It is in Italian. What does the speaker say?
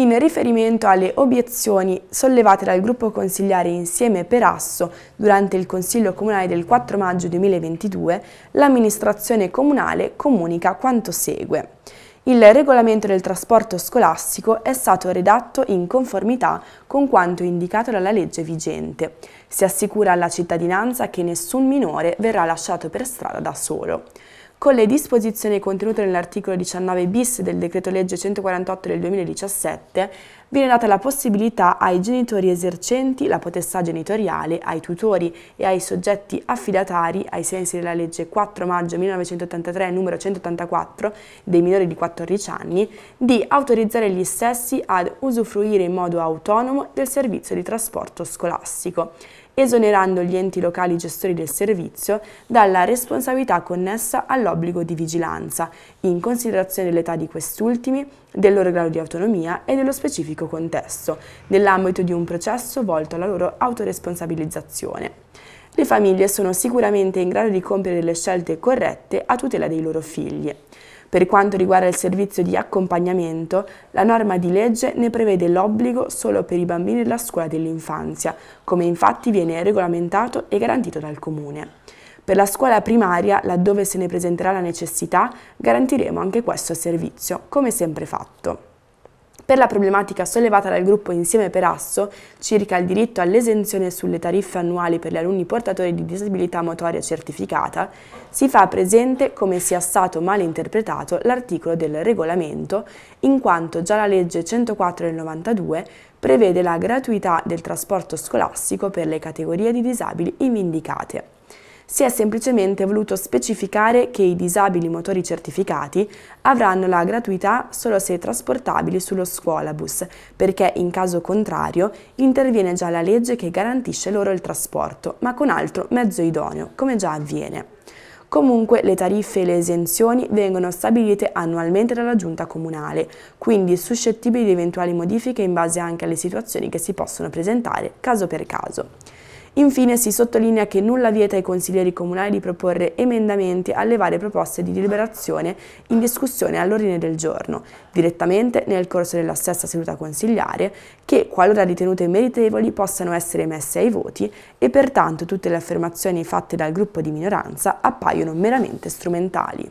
in riferimento alle obiezioni sollevate dal gruppo consigliare Insieme per Asso durante il Consiglio Comunale del 4 maggio 2022, l'amministrazione comunale comunica quanto segue. Il regolamento del trasporto scolastico è stato redatto in conformità con quanto indicato dalla legge vigente. Si assicura alla cittadinanza che nessun minore verrà lasciato per strada da solo con le disposizioni contenute nell'articolo 19 bis del decreto legge 148 del 2017 viene data la possibilità ai genitori esercenti la potestà genitoriale, ai tutori e ai soggetti affidatari, ai sensi della legge 4 maggio 1983 numero 184 dei minori di 14 anni, di autorizzare gli stessi ad usufruire in modo autonomo del servizio di trasporto scolastico esonerando gli enti locali gestori del servizio dalla responsabilità connessa all'obbligo di vigilanza, in considerazione dell'età di quest'ultimi, del loro grado di autonomia e dello specifico contesto, nell'ambito di un processo volto alla loro autoresponsabilizzazione le famiglie sono sicuramente in grado di compiere le scelte corrette a tutela dei loro figli. Per quanto riguarda il servizio di accompagnamento, la norma di legge ne prevede l'obbligo solo per i bambini della scuola dell'infanzia, come infatti viene regolamentato e garantito dal Comune. Per la scuola primaria, laddove se ne presenterà la necessità, garantiremo anche questo servizio, come sempre fatto. Per la problematica sollevata dal gruppo Insieme per Asso circa il diritto all'esenzione sulle tariffe annuali per gli alunni portatori di disabilità motoria certificata, si fa presente come sia stato mal interpretato l'articolo del regolamento, in quanto già la legge 104 del 92 prevede la gratuità del trasporto scolastico per le categorie di disabili indicate si è semplicemente voluto specificare che i disabili motori certificati avranno la gratuità solo se trasportabili sullo scuolabus, perché in caso contrario interviene già la legge che garantisce loro il trasporto, ma con altro mezzo idoneo, come già avviene. Comunque le tariffe e le esenzioni vengono stabilite annualmente dalla giunta comunale, quindi suscettibili di eventuali modifiche in base anche alle situazioni che si possono presentare caso per caso. Infine si sottolinea che nulla vieta ai consiglieri comunali di proporre emendamenti alle varie proposte di deliberazione in discussione all'ordine del giorno, direttamente nel corso della stessa seduta consigliare, che qualora ritenute meritevoli possano essere messe ai voti e pertanto tutte le affermazioni fatte dal gruppo di minoranza appaiono meramente strumentali.